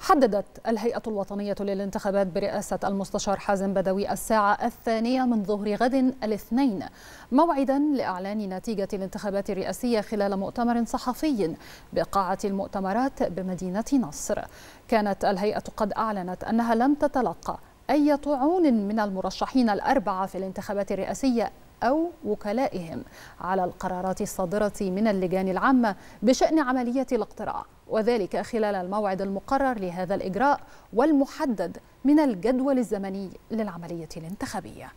حددت الهيئة الوطنية للانتخابات برئاسة المستشار حازم بدوي الساعة الثانية من ظهر غد الاثنين موعدا لإعلان نتيجة الانتخابات الرئاسية خلال مؤتمر صحفي بقاعة المؤتمرات بمدينة نصر كانت الهيئة قد أعلنت أنها لم تتلقى أي طعون من المرشحين الأربعة في الانتخابات الرئاسية أو وكلائهم على القرارات الصادرة من اللجان العامة بشأن عملية الاقتراع وذلك خلال الموعد المقرر لهذا الإجراء والمحدد من الجدول الزمني للعملية الانتخابية